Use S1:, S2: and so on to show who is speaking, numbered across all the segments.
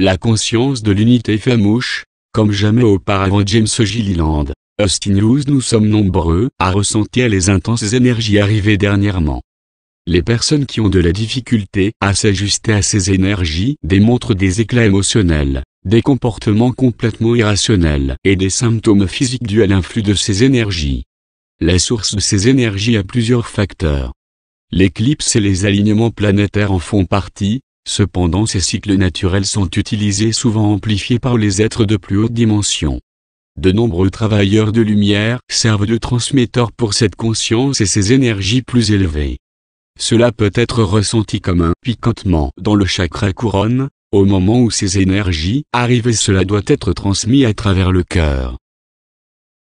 S1: La conscience de l'unité fait mouche, comme jamais auparavant James Gilliland. Austin News nous sommes nombreux à ressentir les intenses énergies arrivées dernièrement. Les personnes qui ont de la difficulté à s'ajuster à ces énergies démontrent des éclats émotionnels, des comportements complètement irrationnels et des symptômes physiques dus à l'influx de ces énergies. La source de ces énergies a plusieurs facteurs. L'éclipse et les alignements planétaires en font partie, Cependant ces cycles naturels sont utilisés souvent amplifiés par les êtres de plus haute dimension. De nombreux travailleurs de lumière servent de transmetteurs pour cette conscience et ces énergies plus élevées. Cela peut être ressenti comme un picotement dans le chakra couronne, au moment où ces énergies arrivent et cela doit être transmis à travers le cœur.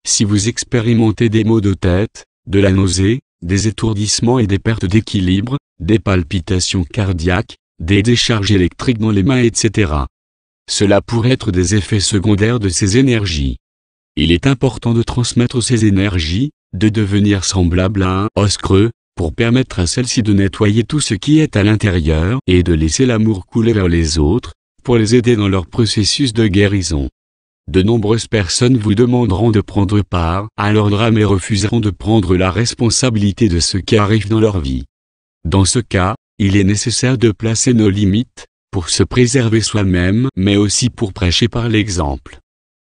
S1: Si vous expérimentez des maux de tête, de la nausée, des étourdissements et des pertes d'équilibre, des palpitations cardiaques, des décharges électriques dans les mains etc. Cela pourrait être des effets secondaires de ces énergies. Il est important de transmettre ces énergies, de devenir semblable à un os creux, pour permettre à celle-ci de nettoyer tout ce qui est à l'intérieur et de laisser l'amour couler vers les autres, pour les aider dans leur processus de guérison. De nombreuses personnes vous demanderont de prendre part à leur drame et refuseront de prendre la responsabilité de ce qui arrive dans leur vie. Dans ce cas, il est nécessaire de placer nos limites, pour se préserver soi-même mais aussi pour prêcher par l'exemple.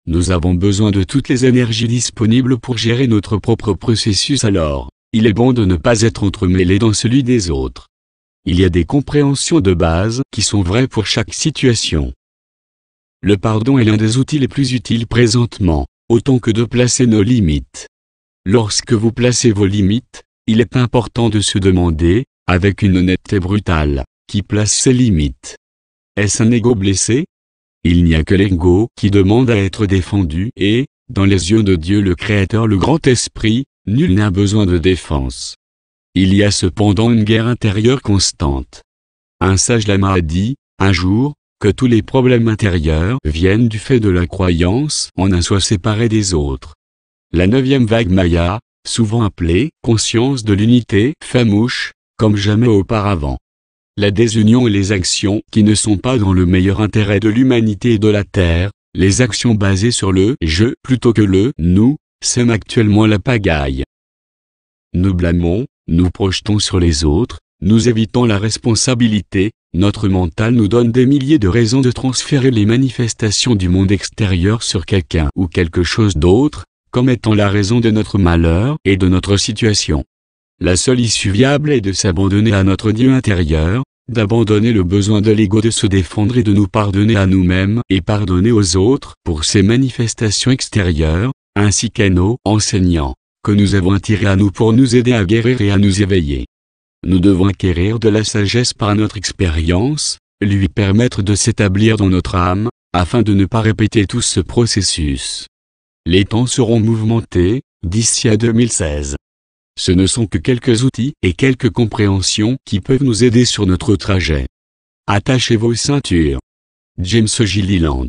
S1: Nous avons besoin de toutes les énergies disponibles pour gérer notre propre processus alors, il est bon de ne pas être entremêlé dans celui des autres. Il y a des compréhensions de base qui sont vraies pour chaque situation. Le pardon est l'un des outils les plus utiles présentement, autant que de placer nos limites. Lorsque vous placez vos limites, il est important de se demander, avec une honnêteté brutale, qui place ses limites. Est-ce un ego blessé Il n'y a que l'ego qui demande à être défendu et, dans les yeux de Dieu le Créateur le Grand Esprit, nul n'a besoin de défense. Il y a cependant une guerre intérieure constante. Un sage lama a dit, un jour, que tous les problèmes intérieurs viennent du fait de la croyance en un soi séparé des autres. La neuvième vague Maya, souvent appelée conscience de l'unité famouche, comme jamais auparavant. La désunion et les actions qui ne sont pas dans le meilleur intérêt de l'humanité et de la Terre, les actions basées sur le « je » plutôt que le « nous », sèment actuellement la pagaille. Nous blâmons, nous projetons sur les autres, nous évitons la responsabilité, notre mental nous donne des milliers de raisons de transférer les manifestations du monde extérieur sur quelqu'un ou quelque chose d'autre, comme étant la raison de notre malheur et de notre situation. La seule issue viable est de s'abandonner à notre Dieu intérieur, d'abandonner le besoin de l'ego de se défendre et de nous pardonner à nous-mêmes et pardonner aux autres pour ces manifestations extérieures, ainsi qu'à nos enseignants, que nous avons attirés à nous pour nous aider à guérir et à nous éveiller. Nous devons acquérir de la sagesse par notre expérience, lui permettre de s'établir dans notre âme, afin de ne pas répéter tout ce processus. Les temps seront mouvementés, d'ici à 2016. Ce ne sont que quelques outils et quelques compréhensions qui peuvent nous aider sur notre trajet. Attachez vos ceintures. James Gilliland